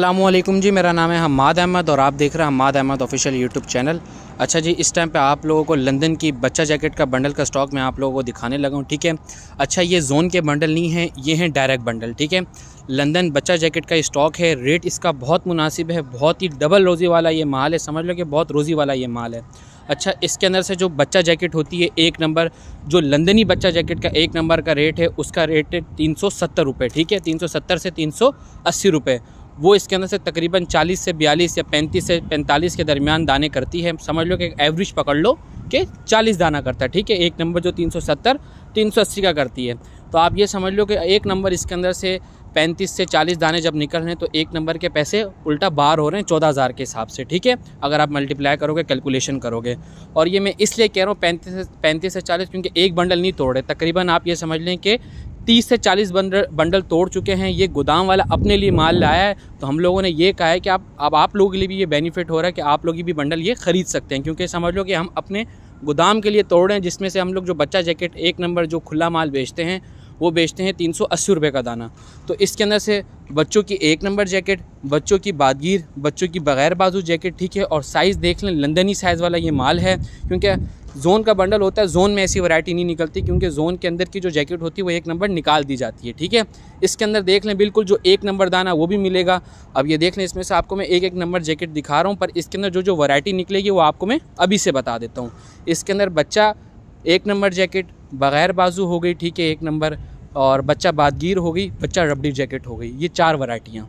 अल्लाम जी मेरा नाम है हमाद अहमद और आप देख रहे हैं Hammad Ahmed official YouTube channel अच्छा जी इस टाइम पे आप लोगों को लंदन की बच्चा जैकेट का बंडल का स्टॉक मैं आप लोगों को दिखाने लगा हूँ ठीक है अच्छा ये जोन के बंडल नहीं हैं ये हैं डायरेक्ट बंडल ठीक है लंदन बच्चा जैकेट का स्टॉक है रेट इसका बहुत मुनासिब है बहुत ही डबल रोज़ी वाला ये माल है समझ लो कि बहुत रोज़ी वाला ये माल है अच्छा इसके अंदर से जो बच्चा जैकेट होती है एक नंबर जो लंदनी बच्चा जैकेट का एक नंबर का रेट है उसका रेट है तीन सौ सत्तर रुपये ठीक है तीन सौ सत्तर से तीन सौ अस्सी रुपये वो इसके अंदर से तकरीबन 40 से 42 या 35 से 45 के दरमियान दाने करती है समझ लो कि एवरेज पकड़ लो कि 40 दाना करता है ठीक है एक नंबर जो 370 380 का करती है तो आप ये समझ लो कि एक नंबर इसके अंदर से 35 से 40 दाने जब निकल रहे हैं तो एक नंबर के पैसे उल्टा बाहर हो रहे हैं चौदह हज़ार के हिसाब से ठीक है अगर आप मल्टीप्लाई करोगे कैलकुलेशन करोगे और ये मैं इसलिए कह रहा हूँ पैंतीस से पैंतीस से चालीस क्योंकि एक बंडल नहीं तोड़ रहे तकरीबन आप ये समझ लें कि तीस से चालीस बंडल बंडल तोड़ चुके हैं ये गोदाम वाला अपने लिए माल लाया है तो हम लोगों ने ये कहा है कि आप अब आप लोगों के लिए भी ये बेनिफिट हो रहा है कि आप लोग भी बंडल ये ख़रीद सकते हैं क्योंकि समझ लो कि हम अपने गोदाम के लिए तोड़ रहे हैं जिसमें से हम लोग जो बच्चा जैकेट एक नंबर जो खुला माल बेचते हैं वो बेचते हैं तीन सौ अस्सी रुपये का दाना तो इसके अंदर से बच्चों की एक नंबर जैकेट बच्चों की बादगीर बच्चों की बग़ैर बाजू जैकेट ठीक है और साइज़ देख लें लंदनी साइज़ वाला ये माल है क्योंकि जोन का बंडल होता है जोन में ऐसी वैरायटी नहीं निकलती क्योंकि जोन के अंदर की जो जैकेट होती है वो एक नंबर निकाल दी जाती है ठीक है इसके अंदर देख लें बिल्कुल जो एक नंबर दाना वो भी मिलेगा अब ये देख लें इसमें से आपको मैं एक एक नंबर जैकेट दिखा रहा हूँ पर इसके अंदर जो जो वैरायटी निकलेगी वो आपको मैं अभी से बता देता हूँ इसके अंदर बच्चा एक नंबर जैकेट बग़ैर बाजू हो गई ठीक है एक नंबर और बच्चा बादगीर हो गई बच्चा रबड़ी जैकेट हो गई ये चार वरायटियाँ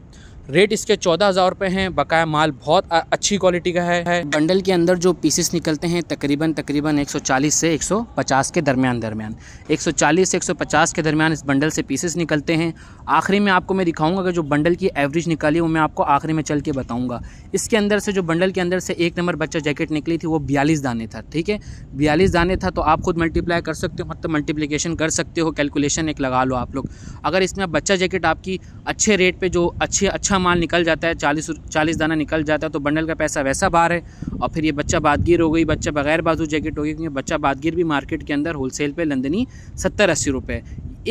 रेट इसके चौदह हज़ार रुपए हैं बकाया माल बहुत अच्छी क्वालिटी का है बंडल के अंदर जो पीसेस निकलते हैं तकरीबन तकरीबन 140 से 150 के दरमियान दरमियान 140 से 150 के दरमियान इस बंडल से पीसेस निकलते हैं आखिरी में आपको मैं दिखाऊंगा कि जो बंडल की एवरेज निकाली वो मैं आपको आखिरी में चल के बताऊँगा इसके अंदर से जो बंडल के अंदर से एक नंबर बच्चा जैकेट निकली थी वो बयालीस दाने था ठीक है बयालीस दाने था तो आप खुद मल्टीप्लाई कर सकते हो मतलब मल्टीप्लीकेशन कर सकते हो कैलकुलेशन एक लगा लो आप लोग अगर इसमें बच्चा जैकेट आपकी अच्छे रेट पर जो अच्छे अच्छा माल निकल जाता है चालीस चालीस दाना निकल जाता है तो बंडल का पैसा वैसा बाहर है और फिर ये बच्चा बादगीर हो गई बच्चा बगैर बाजू जैकेट हो गई क्योंकि बच्चा बादगीर भी मार्केट के अंदर होलसेल पे लंदनी सत्तर अस्सी रुपये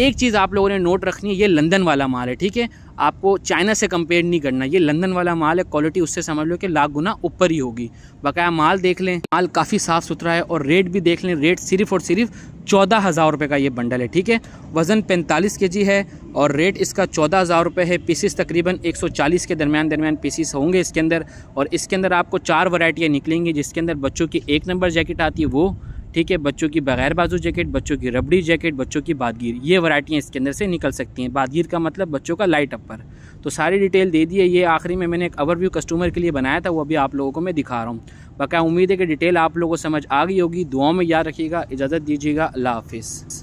एक चीज़ आप लोगों ने नोट रखनी है ये लंदन वाला माल है ठीक है आपको चाइना से कंपेयर नहीं करना ये लंदन वाला माल है क्वालिटी उससे समझ लो कि लाख गुना ऊपर ही होगी बकाया माल देख लें माल काफ़ी साफ़ सुथरा है और रेट भी देख लें रेट सिर्फ और सिर्फ चौदह हज़ार रुपये का ये बंडल है ठीक है वज़न पैंतालीस के जी है और रेट इसका चौदह हज़ार रुपये है पीसीस तकरीबन एक सौ चालीस के दरमियान दरमियान पीसीस होंगे इसके अंदर और इसके अंदर आपको चार वैरायटियाँ निकलेंगी जिसके अंदर बच्चों की एक नंबर जैकेट आती है वो ठीक है बच्चों की बगैर बाजू जैकेट बच्चों की रबड़ी जैकेट बच्चों की बादगीर ये वरायटियाँ इसके अंदर से निकल सकती हैं बादगीर का मतलब बच्चों का लाइट अपर तो सारी डिटेल दे दी है ये आखिरी में मैंने एक ओवरव्यू कस्टमर के लिए बनाया था वो अभी आप लोगों को मैं दिखा रहा हूँ बकाया उम्मीद है कि डिटेल आप लोगों को समझ आ गई होगी दुआओं में याद रखिएगा इजाज़त दीजिएगा अल्लाह हाफिज़